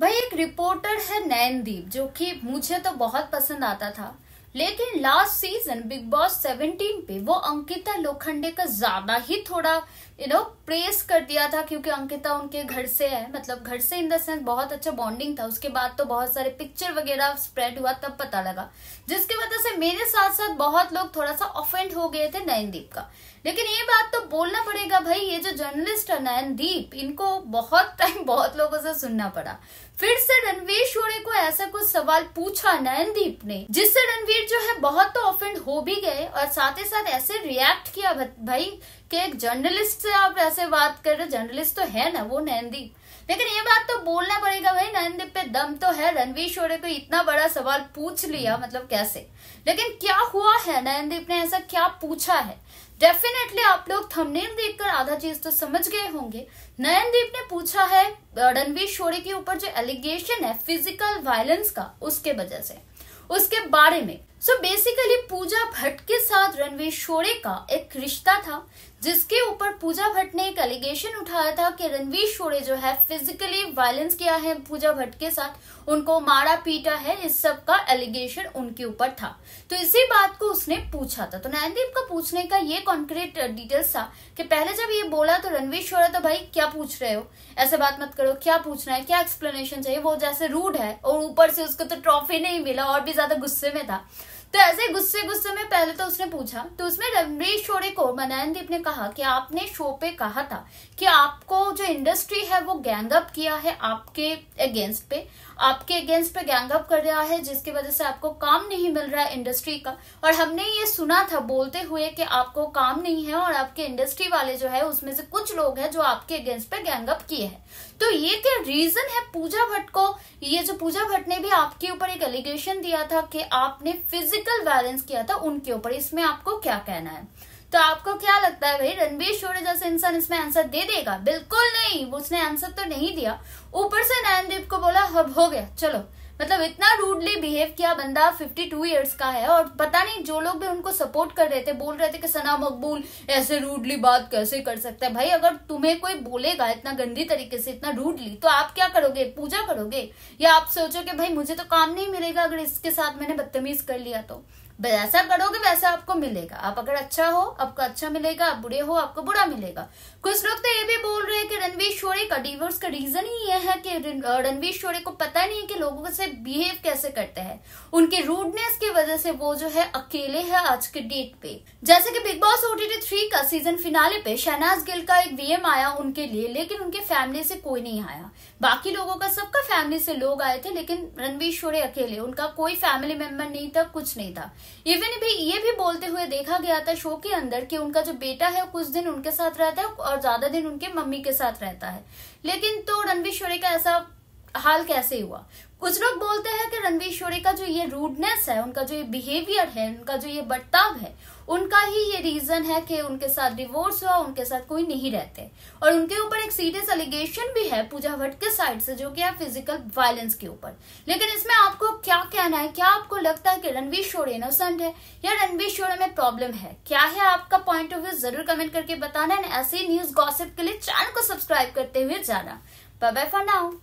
भाई एक रिपोर्टर है नैनदीप जो कि मुझे तो बहुत पसंद आता था लेकिन लास्ट सीजन बिग बॉस 17 पे वो अंकिता लोखंडे का ज्यादा ही थोड़ा यू नो प्रेस कर दिया था क्योंकि अंकिता उनके घर से है मतलब घर से इन द सेंस बहुत अच्छा बॉन्डिंग था उसके बाद तो बहुत सारे पिक्चर वगैरह स्प्रेड हुआ तब पता लगा जिसके वजह से मेरे साथ साथ बहुत लोग थोड़ा सा ऑफेंड हो गए थे नयनदीप का लेकिन ये बात तो बोलना पड़ेगा भाई ये जो जर्नलिस्ट है नयनदीप इनको बहुत टाइम बहुत लोगों से सुनना पड़ा फिर से रणवीर शोरे को ऐसा कुछ सवाल पूछा नयनदीप ने जिससे रणवीर फिर जो है बहुत तो ऑफेंड हो भी गए और साथ ही साथ ऐसे रिएक्ट किया भाई कि एक जर्नलिस्ट से आप ऐसे बात कर रहे जर्नलिस्ट तो है ना वो नैनदीप लेकिन ये बात तो बोलना पड़ेगा भाई नयनदीप पे दम तो है रणवीर शोरे को इतना बड़ा सवाल पूछ लिया मतलब कैसे लेकिन क्या हुआ है नयनदीप ने ऐसा क्या पूछा है डेफिनेटली आप लोग थंबनेल देखकर आधा चीज तो समझ गए होंगे नयनदीप ने पूछा है रणवीर शोरे के ऊपर जो एलिगेशन है फिजिकल वायलेंस का उसके वजह से उसके बारे में so so basically Pooja Bhatt के साथ रणवीर शोरे का एक रिश्ता था जिसके ऊपर पूजा भट्ट ने एक एलिगेशन उठाया था कि रणवीर शोरे जो है फिजिकली वायलेंस किया है पूजा भट्ट के साथ उनको मारा पीटा है इस सब का एलिगेशन उनके ऊपर था तो इसी बात को उसने पूछा था तो नयनदीप का पूछने का ये कॉन्क्रीट डिटेल्स uh, था कि पहले जब ये बोला तो रणवीर शोरा तो भाई क्या पूछ रहे हो ऐसे बात मत करो क्या पूछना है क्या एक्सप्लेनेशन चाहिए वो जैसे रूड है और ऊपर से उसको तो ट्रॉफी नहीं मिला और भी ज्यादा गुस्से में था तो ऐसे गुस्से गुस्से में पहले तो उसने पूछा तो उसमें रणवीर शोरे को दीप ने कहा कि आपने शो पे कहा था कि आपको जो इंडस्ट्री है वो गैंग अप किया है आपके अगेंस्ट पे आपके अगेंस्ट पे गैंग अप कर रहा है जिसकी वजह से आपको काम नहीं मिल रहा है इंडस्ट्री का और हमने ये सुना था बोलते हुए कि आपको काम नहीं है और आपके इंडस्ट्री वाले जो है उसमें से कुछ लोग हैं जो आपके अगेंस्ट पे गैंग अप किए हैं तो ये क्या रीजन है पूजा भट्ट को ये जो पूजा भट्ट ने भी आपके ऊपर एक एलिगेशन दिया था कि आपने फिजिक फिजिकल वायलेंस किया था उनके ऊपर इसमें आपको क्या कहना है तो आपको क्या लगता है भाई रणबीर शोरे जैसे इंसान इसमें आंसर दे देगा बिल्कुल नहीं उसने आंसर तो नहीं दिया ऊपर से नयनदीप को बोला हब हो गया चलो मतलब इतना रूडली बिहेव किया बंदा 52 ईयर्स का है और पता नहीं जो लोग भी उनको सपोर्ट कर रहे थे बोल रहे थे कि सना मकबूल ऐसे रूडली बात कैसे कर सकता है भाई अगर तुम्हें कोई बोलेगा इतना गंदी तरीके से इतना रूडली तो आप क्या करोगे पूजा करोगे या आप सोचो कि भाई मुझे तो काम नहीं मिलेगा अगर इसके साथ मैंने बदतमीज कर लिया तो वैसा करोगे वैसा आपको मिलेगा आप अगर अच्छा हो आपको अच्छा मिलेगा आप बुरे हो आपको बुरा मिलेगा कुछ लोग तो ये भी शोरे का डिवोर्स का रीजन ही यह है कि रणवीर शोरे को पता नहीं है कि लोगों से बिहेव कैसे करते हैं उनके रूडनेस की वजह से वो जो है अकेले है आज के डेट पे जैसे कि बिग बॉस ओटीटी थ्री का सीजन फिनाले पे शहनाज गिल का एक वीएम आया उनके लिए लेकिन उनके फैमिली से कोई नहीं आया बाकी लोगों का सबका फैमिली से लोग आए थे लेकिन रणवीर शोरे अकेले उनका कोई फैमिली मेंबर नहीं था कुछ नहीं था इवन भी ये भी बोलते हुए देखा गया था शो के अंदर कि उनका जो बेटा है कुछ दिन उनके साथ रहता है और ज्यादा दिन उनके मम्मी के साथ रहता है है लेकिन तो रणवीर शोरे का ऐसा हाल कैसे हुआ कुछ लोग बोलते हैं कि रणवीर शोरे का जो ये रूडनेस है उनका जो ये बिहेवियर है उनका जो ये बर्ताव है उनका ही ये रीजन है कि उनके साथ डिवोर्स हुआ उनके साथ कोई नहीं रहते और उनके ऊपर एक सीरियस एलिगेशन भी है पूजा भट्ट के साइड से जो कि है फिजिकल वायलेंस के ऊपर लेकिन इसमें आपको क्या कहना है क्या आपको लगता है कि रणवीर शोर इनोसेंट है या रणवीर शोर में प्रॉब्लम है क्या है आपका पॉइंट ऑफ व्यू जरूर कमेंट करके बताना ऐसे न्यूज गॉसिप के लिए चैनल को सब्सक्राइब करते हुए जाना बाय फॉर नाउ